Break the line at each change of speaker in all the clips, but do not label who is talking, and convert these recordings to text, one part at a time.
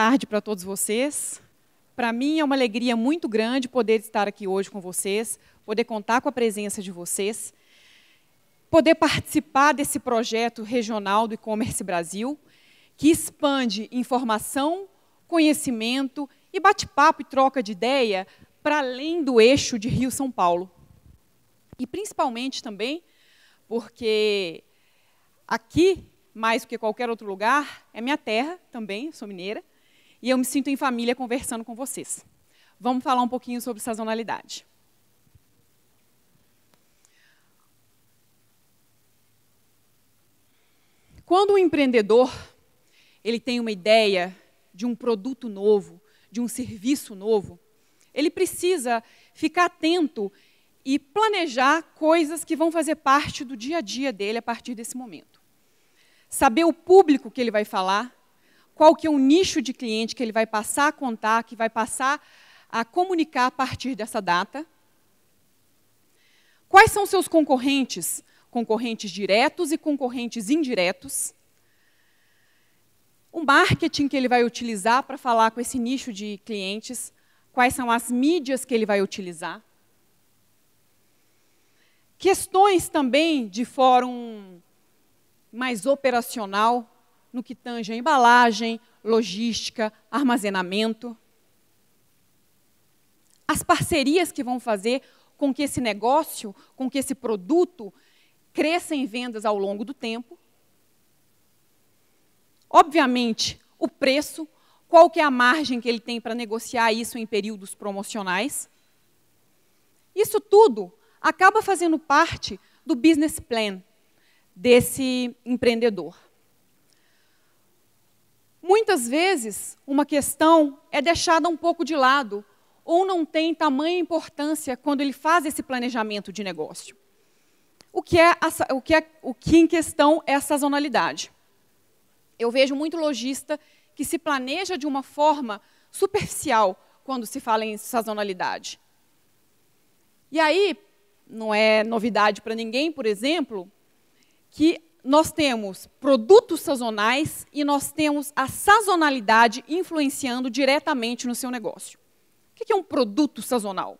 tarde para todos vocês. Para mim é uma alegria muito grande poder estar aqui hoje com vocês, poder contar com a presença de vocês, poder participar desse projeto regional do e-commerce Brasil, que expande informação, conhecimento e bate-papo e troca de ideia para além do eixo de Rio-São Paulo. E principalmente também porque aqui, mais do que qualquer outro lugar, é minha terra também, sou mineira, e eu me sinto em família conversando com vocês. Vamos falar um pouquinho sobre sazonalidade. Quando o um empreendedor ele tem uma ideia de um produto novo, de um serviço novo, ele precisa ficar atento e planejar coisas que vão fazer parte do dia a dia dele a partir desse momento. Saber o público que ele vai falar, qual que é o nicho de cliente que ele vai passar a contar, que vai passar a comunicar a partir dessa data. Quais são seus concorrentes? Concorrentes diretos e concorrentes indiretos. O marketing que ele vai utilizar para falar com esse nicho de clientes. Quais são as mídias que ele vai utilizar. Questões também de fórum mais operacional, no que tange a embalagem, logística, armazenamento. As parcerias que vão fazer com que esse negócio, com que esse produto cresça em vendas ao longo do tempo. Obviamente, o preço, qual que é a margem que ele tem para negociar isso em períodos promocionais. Isso tudo acaba fazendo parte do business plan desse empreendedor. Muitas vezes, uma questão é deixada um pouco de lado ou não tem tamanha importância quando ele faz esse planejamento de negócio. O que, é a, o, que é, o que em questão é a sazonalidade. Eu vejo muito lojista que se planeja de uma forma superficial quando se fala em sazonalidade. E aí, não é novidade para ninguém, por exemplo, que nós temos produtos sazonais e nós temos a sazonalidade influenciando diretamente no seu negócio. O que é um produto sazonal?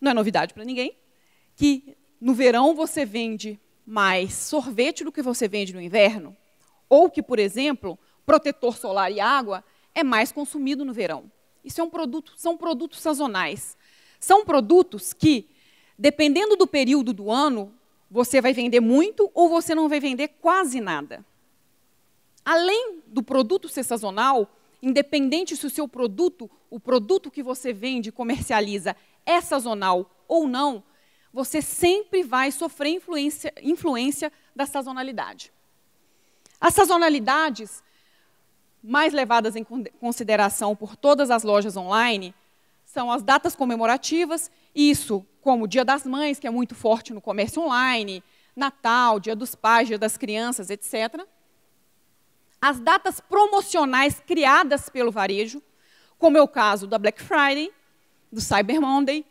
Não é novidade para ninguém que no verão você vende mais sorvete do que você vende no inverno, ou que, por exemplo, protetor solar e água é mais consumido no verão. Isso é um produto, são produtos sazonais. São produtos que, dependendo do período do ano, você vai vender muito ou você não vai vender quase nada. Além do produto ser sazonal, independente se o seu produto, o produto que você vende e comercializa é sazonal ou não, você sempre vai sofrer influência, influência da sazonalidade. As sazonalidades mais levadas em consideração por todas as lojas online são as datas comemorativas isso, como o Dia das Mães, que é muito forte no comércio online, Natal, Dia dos Pais, Dia das Crianças, etc. As datas promocionais criadas pelo varejo, como é o caso da Black Friday, do Cyber Monday,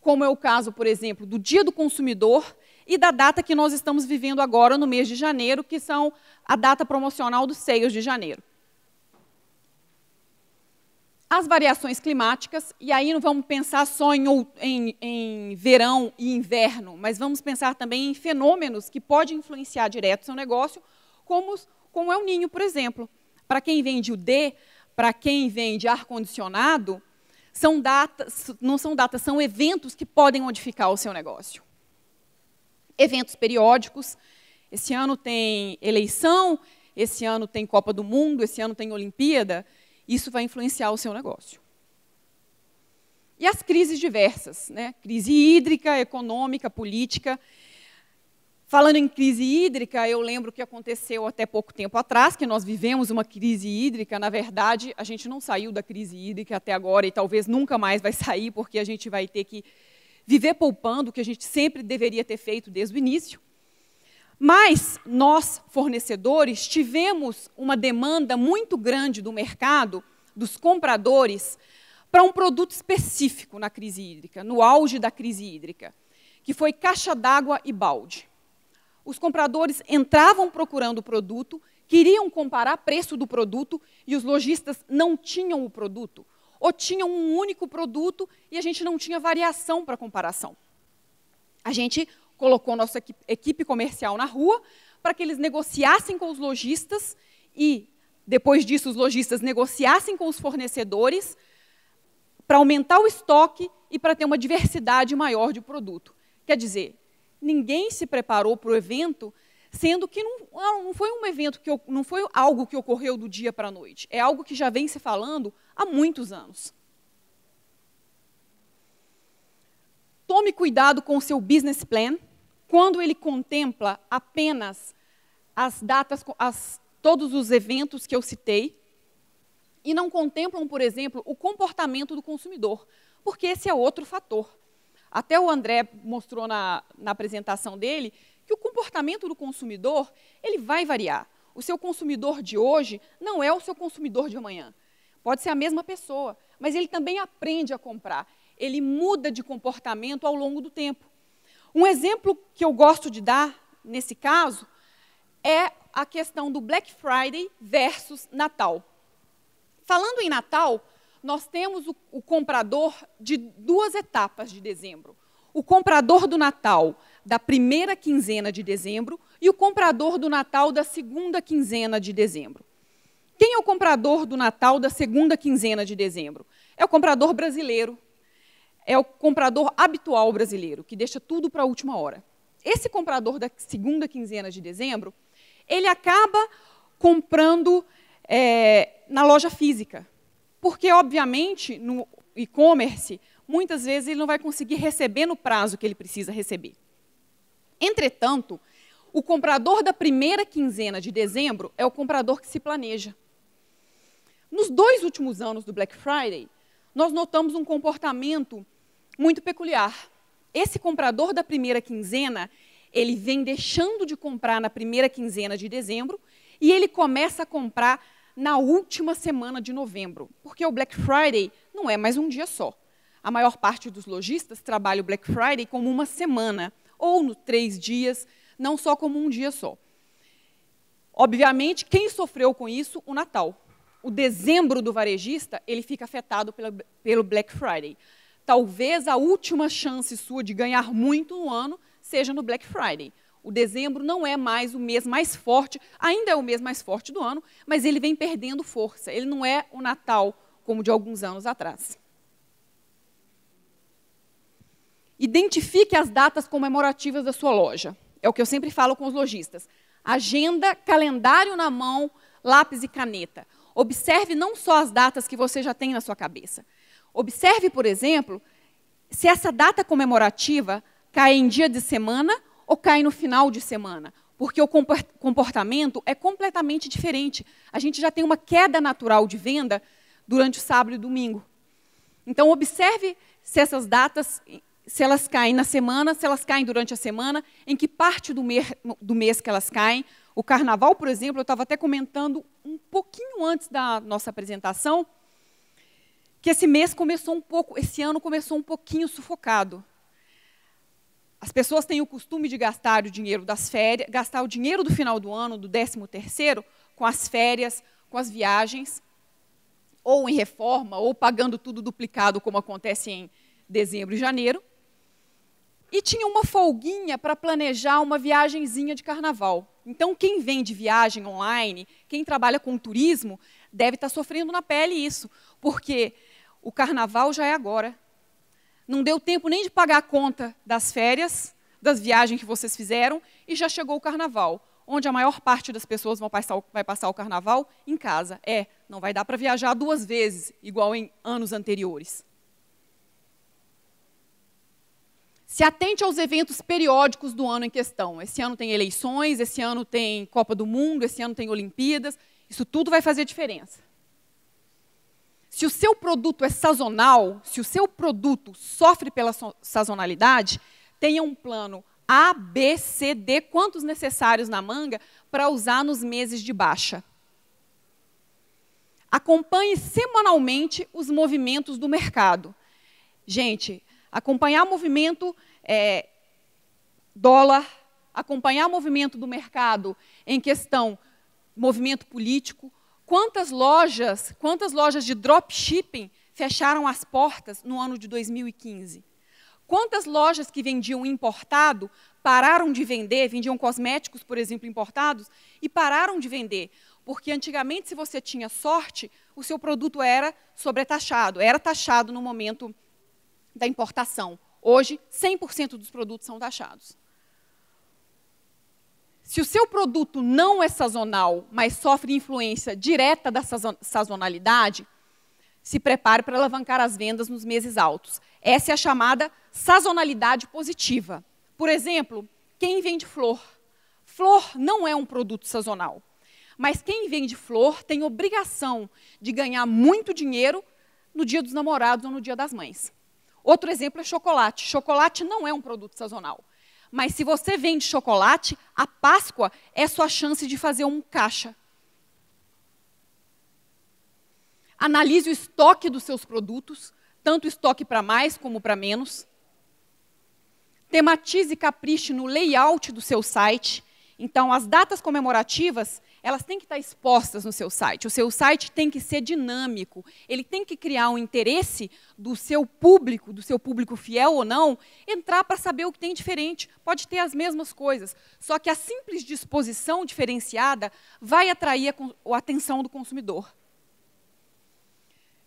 como é o caso, por exemplo, do Dia do Consumidor e da data que nós estamos vivendo agora no mês de janeiro, que são a data promocional dos seios de janeiro as variações climáticas, e aí não vamos pensar só em, em, em, verão e inverno, mas vamos pensar também em fenômenos que podem influenciar direto seu negócio, como, como é o ninho, por exemplo. Para quem vende o D, para quem vende ar-condicionado, são datas, não são datas, são eventos que podem modificar o seu negócio. Eventos periódicos. Esse ano tem eleição, esse ano tem Copa do Mundo, esse ano tem Olimpíada. Isso vai influenciar o seu negócio. E as crises diversas, né? crise hídrica, econômica, política. Falando em crise hídrica, eu lembro que aconteceu até pouco tempo atrás, que nós vivemos uma crise hídrica. Na verdade, a gente não saiu da crise hídrica até agora e talvez nunca mais vai sair, porque a gente vai ter que viver poupando, o que a gente sempre deveria ter feito desde o início. Mas nós, fornecedores, tivemos uma demanda muito grande do mercado, dos compradores, para um produto específico na crise hídrica, no auge da crise hídrica, que foi caixa d'água e balde. Os compradores entravam procurando o produto, queriam comparar preço do produto e os lojistas não tinham o produto, ou tinham um único produto e a gente não tinha variação para comparação. A gente colocou nossa equipe comercial na rua para que eles negociassem com os lojistas e, depois disso, os lojistas negociassem com os fornecedores para aumentar o estoque e para ter uma diversidade maior de produto. Quer dizer, ninguém se preparou para o evento, sendo que não, ah, não foi um evento que não foi algo que ocorreu do dia para a noite. É algo que já vem se falando há muitos anos. Tome cuidado com o seu business plan quando ele contempla apenas as datas, as, todos os eventos que eu citei, e não contemplam, por exemplo, o comportamento do consumidor, porque esse é outro fator. Até o André mostrou na, na apresentação dele que o comportamento do consumidor ele vai variar. O seu consumidor de hoje não é o seu consumidor de amanhã. Pode ser a mesma pessoa, mas ele também aprende a comprar. Ele muda de comportamento ao longo do tempo. Um exemplo que eu gosto de dar nesse caso é a questão do Black Friday versus Natal. Falando em Natal, nós temos o, o comprador de duas etapas de dezembro. O comprador do Natal da primeira quinzena de dezembro e o comprador do Natal da segunda quinzena de dezembro. Quem é o comprador do Natal da segunda quinzena de dezembro? É o comprador brasileiro, é o comprador habitual brasileiro, que deixa tudo para a última hora. Esse comprador da segunda quinzena de dezembro, ele acaba comprando é, na loja física. Porque, obviamente, no e-commerce, muitas vezes ele não vai conseguir receber no prazo que ele precisa receber. Entretanto, o comprador da primeira quinzena de dezembro é o comprador que se planeja. Nos dois últimos anos do Black Friday, nós notamos um comportamento muito peculiar. Esse comprador da primeira quinzena, ele vem deixando de comprar na primeira quinzena de dezembro e ele começa a comprar na última semana de novembro, porque o Black Friday não é mais um dia só. A maior parte dos lojistas trabalha o Black Friday como uma semana ou no três dias, não só como um dia só. Obviamente, quem sofreu com isso? O Natal. O dezembro do varejista ele fica afetado pelo Black Friday talvez a última chance sua de ganhar muito no ano seja no Black Friday. O dezembro não é mais o mês mais forte, ainda é o mês mais forte do ano, mas ele vem perdendo força. Ele não é o Natal como de alguns anos atrás. Identifique as datas comemorativas da sua loja. É o que eu sempre falo com os lojistas. Agenda, calendário na mão, lápis e caneta. Observe não só as datas que você já tem na sua cabeça, Observe, por exemplo, se essa data comemorativa cai em dia de semana ou cai no final de semana, porque o comportamento é completamente diferente. A gente já tem uma queda natural de venda durante o sábado e domingo. Então observe se essas datas, se elas caem na semana, se elas caem durante a semana, em que parte do, mês, do mês que elas caem. O carnaval, por exemplo, eu estava até comentando um pouquinho antes da nossa apresentação, que esse mês começou um pouco, esse ano começou um pouquinho sufocado. As pessoas têm o costume de gastar o dinheiro das férias, gastar o dinheiro do final do ano, do 13 terceiro, com as férias, com as viagens, ou em reforma, ou pagando tudo duplicado, como acontece em dezembro e janeiro. E tinha uma folguinha para planejar uma viagenzinha de carnaval. Então, quem vende viagem online, quem trabalha com turismo, deve estar tá sofrendo na pele isso, porque o carnaval já é agora. Não deu tempo nem de pagar a conta das férias, das viagens que vocês fizeram, e já chegou o carnaval, onde a maior parte das pessoas vão passar, vai passar o carnaval em casa. É, não vai dar para viajar duas vezes, igual em anos anteriores. Se atente aos eventos periódicos do ano em questão. Esse ano tem eleições, esse ano tem Copa do Mundo, esse ano tem Olimpíadas. Isso tudo vai fazer diferença. Se o seu produto é sazonal, se o seu produto sofre pela sazonalidade, tenha um plano A, B, C, D, quantos necessários na manga para usar nos meses de baixa. Acompanhe semanalmente os movimentos do mercado. Gente, acompanhar movimento é, dólar, acompanhar movimento do mercado em questão movimento político, Quantas lojas, quantas lojas de dropshipping fecharam as portas no ano de 2015? Quantas lojas que vendiam importado pararam de vender, vendiam cosméticos, por exemplo, importados, e pararam de vender? Porque antigamente, se você tinha sorte, o seu produto era sobretaxado, era taxado no momento da importação. Hoje, 100% dos produtos são taxados. Se o seu produto não é sazonal, mas sofre influência direta da sazonalidade, se prepare para alavancar as vendas nos meses altos. Essa é a chamada sazonalidade positiva. Por exemplo, quem vende flor? Flor não é um produto sazonal. Mas quem vende flor tem obrigação de ganhar muito dinheiro no dia dos namorados ou no dia das mães. Outro exemplo é chocolate. Chocolate não é um produto sazonal mas se você vende chocolate, a Páscoa é sua chance de fazer um caixa. Analise o estoque dos seus produtos, tanto estoque para mais como para menos. Tematize e capriche no layout do seu site. Então, as datas comemorativas elas têm que estar expostas no seu site. O seu site tem que ser dinâmico. Ele tem que criar um interesse do seu público, do seu público fiel ou não, entrar para saber o que tem diferente. Pode ter as mesmas coisas, só que a simples disposição diferenciada vai atrair a, a atenção do consumidor.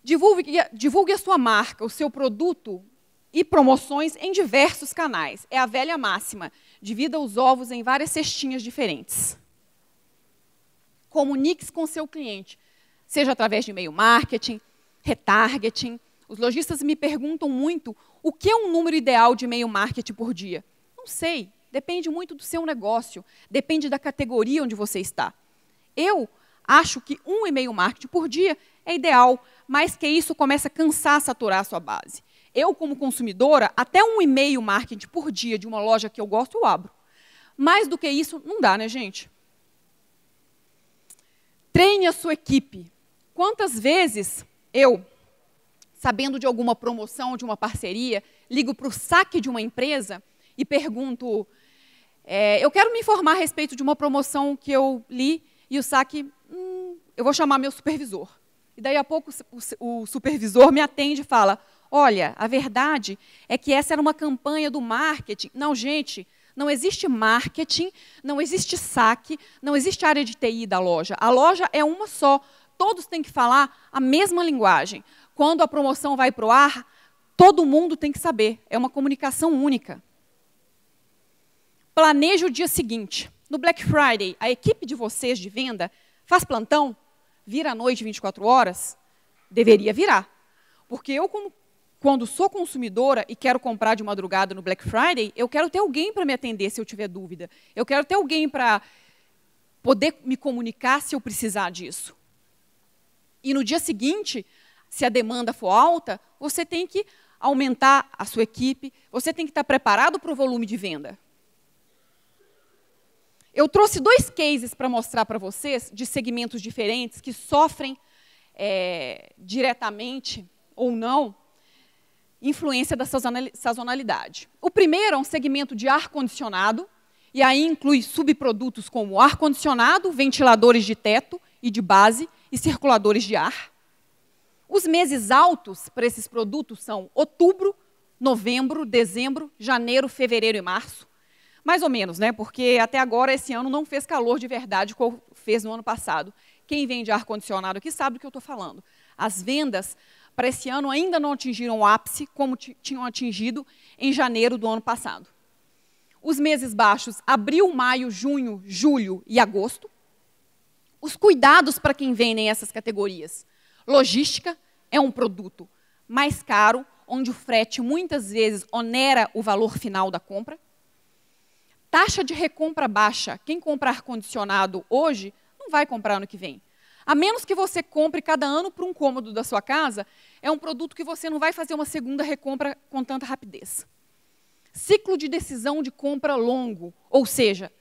Divulgue, divulgue a sua marca, o seu produto e promoções em diversos canais. É a velha máxima: divida os ovos em várias cestinhas diferentes comunique-se com seu cliente, seja através de e-mail marketing, retargeting. Os lojistas me perguntam muito o que é um número ideal de e-mail marketing por dia. Não sei, depende muito do seu negócio, depende da categoria onde você está. Eu acho que um e-mail marketing por dia é ideal, mas que isso começa a cansar, a saturar a sua base. Eu, como consumidora, até um e-mail marketing por dia de uma loja que eu gosto, eu abro. Mais do que isso, não dá, né, gente? a sua equipe. Quantas vezes eu, sabendo de alguma promoção, de uma parceria, ligo para o saque de uma empresa e pergunto: é, eu quero me informar a respeito de uma promoção que eu li e o saque, hum, eu vou chamar meu supervisor. E daí a pouco o, o supervisor me atende e fala: olha, a verdade é que essa era uma campanha do marketing. Não, gente, não existe marketing, não existe saque, não existe área de TI da loja. A loja é uma só. Todos têm que falar a mesma linguagem. Quando a promoção vai para o ar, todo mundo tem que saber. É uma comunicação única. Planeje o dia seguinte. No Black Friday, a equipe de vocês de venda faz plantão? Vira à noite 24 horas? Deveria virar. Porque eu, como quando sou consumidora e quero comprar de madrugada no Black Friday, eu quero ter alguém para me atender se eu tiver dúvida. Eu quero ter alguém para poder me comunicar se eu precisar disso. E no dia seguinte, se a demanda for alta, você tem que aumentar a sua equipe, você tem que estar preparado para o volume de venda. Eu trouxe dois cases para mostrar para vocês de segmentos diferentes que sofrem é, diretamente ou não influência da sazonalidade. O primeiro é um segmento de ar-condicionado, e aí inclui subprodutos como ar-condicionado, ventiladores de teto e de base e circuladores de ar. Os meses altos para esses produtos são outubro, novembro, dezembro, janeiro, fevereiro e março. Mais ou menos, né? Porque até agora esse ano não fez calor de verdade como fez no ano passado. Quem vende ar-condicionado aqui sabe do que eu estou falando. As vendas para esse ano ainda não atingiram o ápice como tinham atingido em janeiro do ano passado. Os meses baixos, abril, maio, junho, julho e agosto. Os cuidados para quem vende essas categorias. Logística é um produto mais caro, onde o frete muitas vezes onera o valor final da compra. Taxa de recompra baixa. Quem compra ar condicionado hoje não vai comprar ano que vem. A menos que você compre cada ano para um cômodo da sua casa é um produto que você não vai fazer uma segunda recompra com tanta rapidez. Ciclo de decisão de compra longo, ou seja,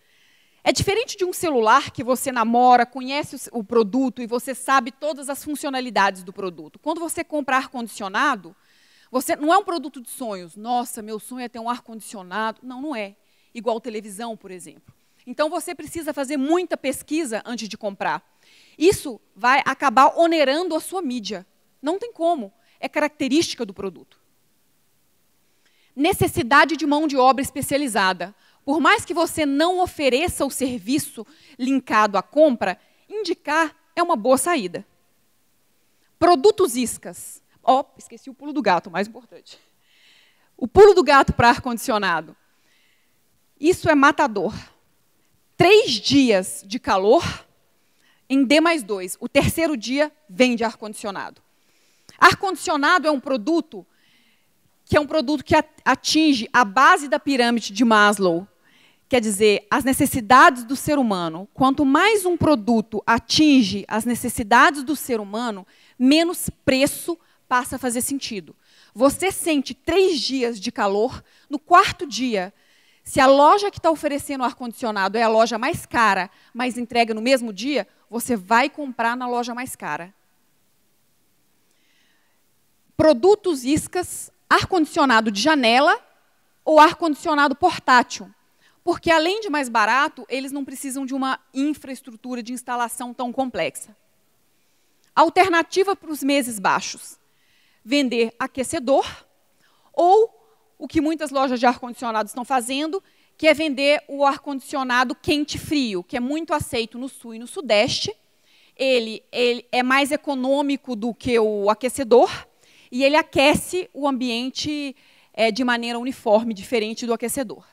é diferente de um celular que você namora, conhece o produto e você sabe todas as funcionalidades do produto. Quando você compra ar-condicionado, você não é um produto de sonhos. Nossa, meu sonho é ter um ar-condicionado. Não, não é. Igual televisão, por exemplo. Então você precisa fazer muita pesquisa antes de comprar. Isso vai acabar onerando a sua mídia. Não tem como. É característica do produto. Necessidade de mão de obra especializada. Por mais que você não ofereça o serviço linkado à compra, indicar é uma boa saída. Produtos iscas. Ó, oh, esqueci o pulo do gato, mais importante. O pulo do gato para ar-condicionado. Isso é matador. Três dias de calor em D mais dois. O terceiro dia vende ar-condicionado. Ar-condicionado é um produto que é um produto que atinge a base da pirâmide de Maslow. Quer dizer, as necessidades do ser humano. Quanto mais um produto atinge as necessidades do ser humano, menos preço passa a fazer sentido. Você sente três dias de calor, no quarto dia, se a loja que está oferecendo ar-condicionado é a loja mais cara, mas entrega no mesmo dia, você vai comprar na loja mais cara produtos iscas, ar-condicionado de janela ou ar-condicionado portátil. Porque, além de mais barato, eles não precisam de uma infraestrutura de instalação tão complexa. Alternativa para os meses baixos: vender aquecedor ou o que muitas lojas de ar-condicionado estão fazendo, que é vender o ar-condicionado quente-frio, que é muito aceito no sul e no sudeste. Ele, ele, é mais econômico do que o aquecedor e ele aquece o ambiente é, de maneira uniforme, diferente do aquecedor.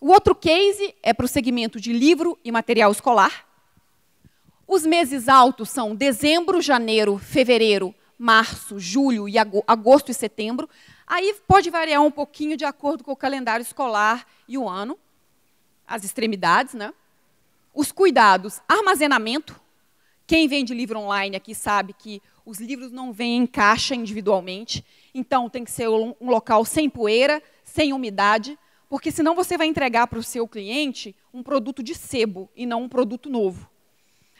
O outro case é para o segmento de livro e material escolar. Os meses altos são dezembro, janeiro, fevereiro, março, julho, e agosto e setembro. Aí pode variar um pouquinho de acordo com o calendário escolar e o ano, as extremidades, né? Os cuidados, armazenamento. Quem vende livro online aqui sabe que os livros não vêm em caixa individualmente, então tem que ser um local sem poeira, sem umidade, porque senão você vai entregar para o seu cliente um produto de sebo e não um produto novo.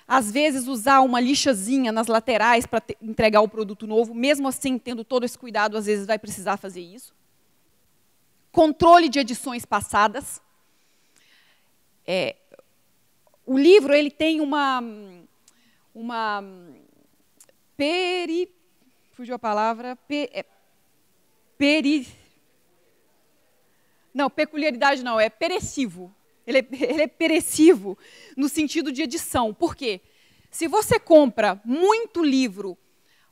Às vezes, usar uma lixazinha nas laterais para entregar o produto novo, mesmo assim, tendo todo esse cuidado, às vezes vai precisar fazer isso. Controle de edições passadas. É, o livro ele tem uma, uma peri. Fugiu a palavra. Pe, é, peri. Não, peculiaridade não, é perecivo. Ele é, ele é perecivo no sentido de edição. Por quê? Se você compra muito livro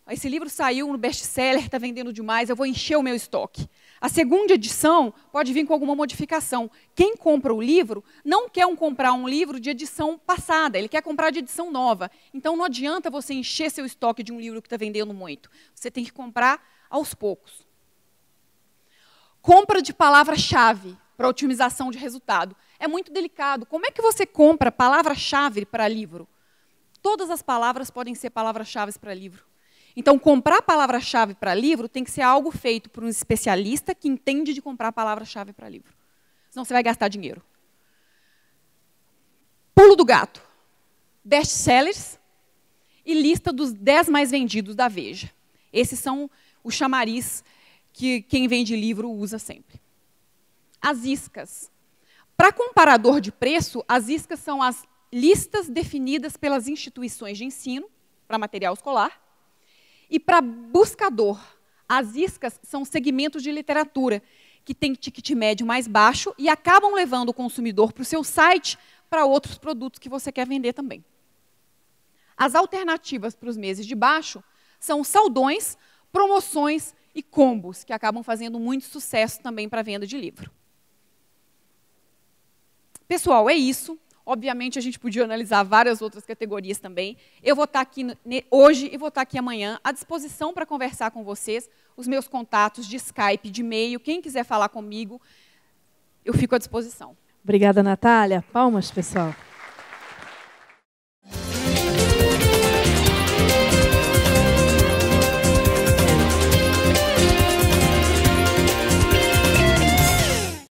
esse livro saiu no best-seller, está vendendo demais, eu vou encher o meu estoque. A segunda edição pode vir com alguma modificação. Quem compra o livro não quer um, comprar um livro de edição passada, ele quer comprar de edição nova. Então não adianta você encher seu estoque de um livro que está vendendo muito. Você tem que comprar aos poucos. Compra de palavra-chave para otimização de resultado. É muito delicado. Como é que você compra palavra-chave para livro? Todas as palavras podem ser palavras-chave para livro. Então, comprar palavra-chave para livro tem que ser algo feito por um especialista que entende de comprar palavra-chave para livro. Senão você vai gastar dinheiro. Pulo do gato. Best sellers e lista dos 10 mais vendidos da Veja. Esses são os chamariz que quem vende livro usa sempre. As iscas. Para comparador de preço, as iscas são as listas definidas pelas instituições de ensino para material escolar e para buscador, as iscas são segmentos de literatura que têm ticket médio mais baixo e acabam levando o consumidor para o seu site para outros produtos que você quer vender também. As alternativas para os meses de baixo são saldões, promoções e combos, que acabam fazendo muito sucesso também para a venda de livro. Pessoal, é isso. Obviamente, a gente podia analisar várias outras categorias também. Eu vou estar tá aqui hoje e vou estar tá aqui amanhã à disposição para conversar com vocês, os meus contatos de Skype, de e-mail, quem quiser falar comigo, eu fico à disposição. Obrigada, Natália. Palmas, pessoal.